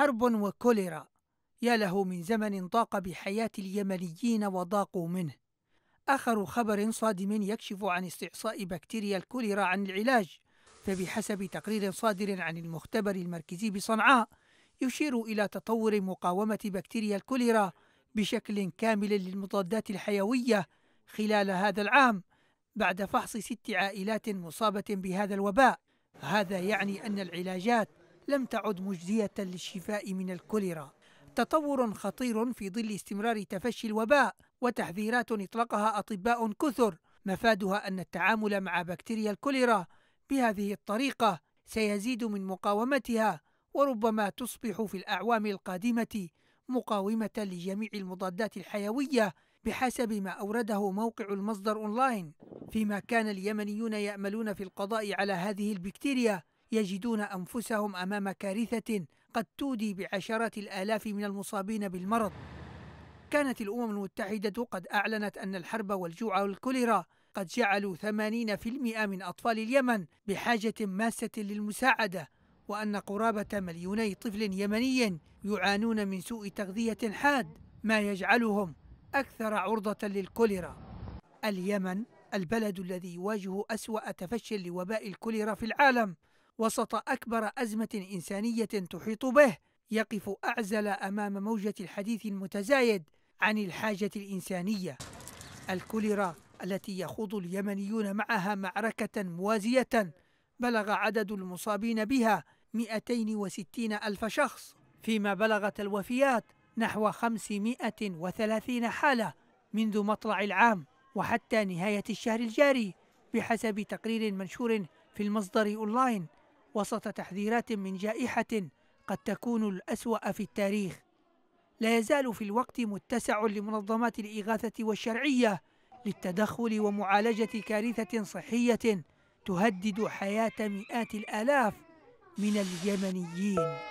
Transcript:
حرب وكوليرا يا له من زمن ضاق بحياة اليمنيين وضاقوا منه آخر خبر صادم يكشف عن استعصاء بكتيريا الكوليرا عن العلاج فبحسب تقرير صادر عن المختبر المركزي بصنعاء يشير إلى تطور مقاومة بكتيريا الكوليرا بشكل كامل للمضادات الحيوية خلال هذا العام بعد فحص ست عائلات مصابة بهذا الوباء هذا يعني أن العلاجات لم تعد مجزية للشفاء من الكوليرا تطور خطير في ظل استمرار تفشي الوباء وتحذيرات اطلقها اطباء كثر مفادها ان التعامل مع بكتيريا الكوليرا بهذه الطريقه سيزيد من مقاومتها وربما تصبح في الاعوام القادمه مقاومه لجميع المضادات الحيويه بحسب ما أورده موقع المصدر أونلاين فيما كان اليمنيون يأملون في القضاء على هذه البكتيريا يجدون أنفسهم أمام كارثة قد تودي بعشرات الآلاف من المصابين بالمرض كانت الأمم المتحدة قد أعلنت أن الحرب والجوع والكوليرا قد جعلوا 80% من أطفال اليمن بحاجة ماسة للمساعدة وأن قرابة مليوني طفل يمني يعانون من سوء تغذية حاد ما يجعلهم أكثر عرضة للكوليرا اليمن البلد الذي يواجه أسوأ تفشي لوباء الكوليرا في العالم وسط أكبر أزمة إنسانية تحيط به يقف أعزل أمام موجة الحديث المتزايد عن الحاجة الإنسانية الكوليرا التي يخوض اليمنيون معها معركة موازية بلغ عدد المصابين بها 260 ألف شخص فيما بلغت الوفيات نحو 530 حالة منذ مطلع العام وحتى نهاية الشهر الجاري بحسب تقرير منشور في المصدر أونلاين وسط تحذيرات من جائحة قد تكون الأسوأ في التاريخ لا يزال في الوقت متسع لمنظمات الإغاثة والشرعية للتدخل ومعالجة كارثة صحية تهدد حياة مئات الآلاف من اليمنيين